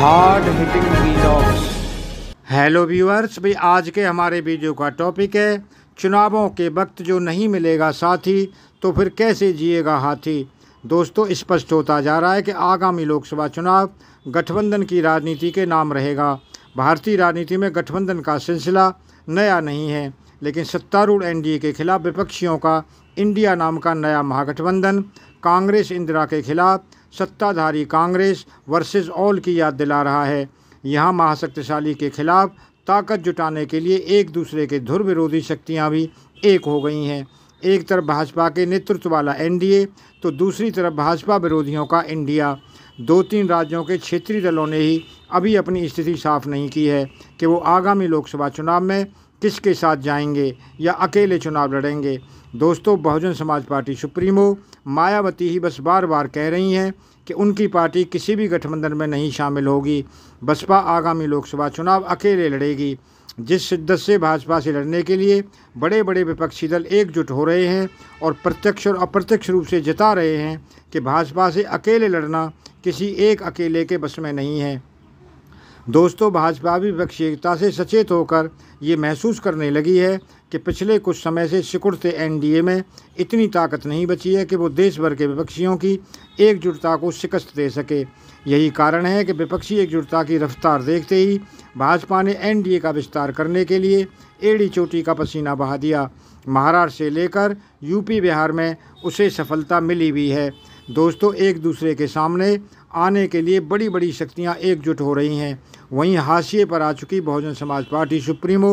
hard hitting hello viewers भाई आज के हमारे वीडियो का टॉपिक है चुनावों के वक्त जो नहीं मिलेगा साथी तो फिर कैसे जिएगा हाथी दोस्तों स्पष्ट होता जा रहा है कि आगामी लोकसभा चुनाव गठबंधन की राजनीति के नाम रहेगा भारतीय राजनीति में गठबंधन का सिलसिला नया नहीं है लेकिन सत्तारूढ़ एनडीए के खिलाफ विपक्षियों का इंडिया नाम का नया महागठबंधन कांग्रेस इंदिरा के खिलाफ सत्ताधारी कांग्रेस वर्सेस ऑल की याद दिला रहा है यहाँ महाशक्तिशाली के खिलाफ ताकत जुटाने के लिए एक दूसरे के धुर विरोधी शक्तियाँ भी एक हो गई हैं एक तरफ भाजपा के नेतृत्व वाला एनडीए तो दूसरी तरफ भाजपा विरोधियों का इंडिया दो तीन राज्यों के क्षेत्रीय दलों ने ही अभी अपनी स्थिति साफ नहीं की है कि वो आगामी लोकसभा चुनाव में किसके साथ जाएंगे या अकेले चुनाव लड़ेंगे दोस्तों बहुजन समाज पार्टी सुप्रीमो मायावती ही बस बार बार कह रही हैं कि उनकी पार्टी किसी भी गठबंधन में नहीं शामिल होगी बसपा आगामी लोकसभा चुनाव अकेले लड़ेगी जिस शिद्दत से भाजपा से लड़ने के लिए बड़े बड़े विपक्षी दल एकजुट हो रहे हैं और प्रत्यक्ष और अप्रत्यक्ष रूप से जता रहे हैं कि भाजपा से अकेले लड़ना किसी एक अकेले के बस में नहीं है दोस्तों भाजपा भी विपक्षी एकता से सचेत होकर ये महसूस करने लगी है कि पिछले कुछ समय से सिकुड़ते एनडीए में इतनी ताकत नहीं बची है कि वो देश भर के विपक्षियों की एकजुटता को शिकस्त दे सके यही कारण है कि विपक्षी एकजुटता की रफ्तार देखते ही भाजपा ने एनडीए का विस्तार करने के लिए एड़ी चोटी का पसीना बहा दिया महाराष्ट्र से लेकर यूपी बिहार में उसे सफलता मिली भी है दोस्तों एक दूसरे के सामने आने के लिए बड़ी बड़ी शक्तियां एकजुट हो रही हैं वहीं हाशिए पर आ चुकी बहुजन समाज पार्टी सुप्रीमो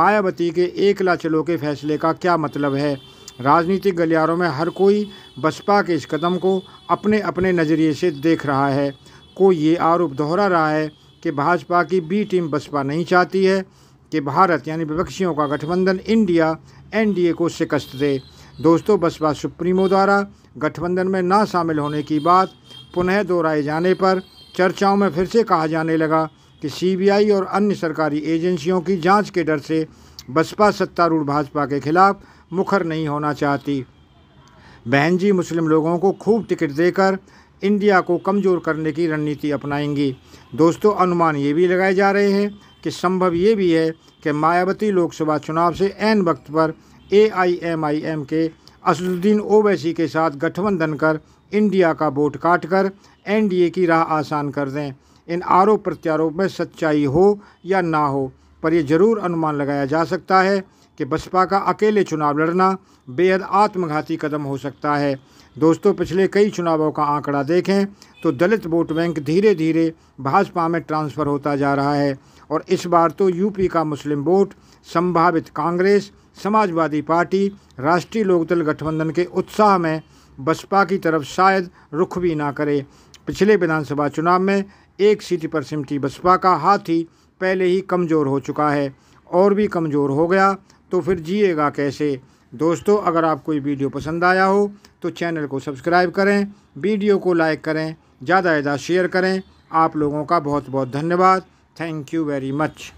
मायावती के एक लाचलों के फैसले का क्या मतलब है राजनीतिक गलियारों में हर कोई बसपा के इस कदम को अपने अपने नज़रिए से देख रहा है कोई ये आरोप दोहरा रहा है कि भाजपा की बी टीम बसपा नहीं चाहती है कि भारत यानी विपक्षियों का गठबंधन इंडिया एनडीए को शिकस्त दे दोस्तों बसपा सुप्रीमो द्वारा गठबंधन में ना शामिल होने की बात पुनः दोहराए जाने पर चर्चाओं में फिर से कहा जाने लगा कि सीबीआई और अन्य सरकारी एजेंसियों की जांच के डर से बसपा सत्तारूढ़ भाजपा के खिलाफ मुखर नहीं होना चाहती बहन जी मुस्लिम लोगों को खूब टिकट देकर इंडिया को कमज़ोर करने की रणनीति अपनाएंगी दोस्तों अनुमान ये भी लगाए जा रहे हैं कि संभव ये भी है कि मायावती लोकसभा चुनाव से एन वक्त पर एआईएमआईएम के असदुद्दीन ओवैसी के साथ गठबंधन कर इंडिया का वोट काट कर एनडीए की राह आसान कर दें इन आरोप प्रत्यारोप में सच्चाई हो या ना हो पर यह जरूर अनुमान लगाया जा सकता है कि बसपा का अकेले चुनाव लड़ना बेहद आत्मघाती कदम हो सकता है दोस्तों पिछले कई चुनावों का आंकड़ा देखें तो दलित वोट बैंक धीरे धीरे भाजपा में ट्रांसफ़र होता जा रहा है और इस बार तो यूपी का मुस्लिम वोट संभावित कांग्रेस समाजवादी पार्टी राष्ट्रीय लोकदल गठबंधन के उत्साह में बसपा की तरफ शायद रुख भी ना करे पिछले विधानसभा चुनाव में एक सीट पर सिमटी बसपा का हाथ ही पहले ही कमज़ोर हो चुका है और भी कमज़ोर हो गया तो फिर जिएगा कैसे दोस्तों अगर आपको ये वीडियो पसंद आया हो तो चैनल को सब्सक्राइब करें वीडियो को लाइक करें ज़्यादा से ज़्यादा शेयर करें आप लोगों का बहुत बहुत धन्यवाद थैंक यू वेरी मच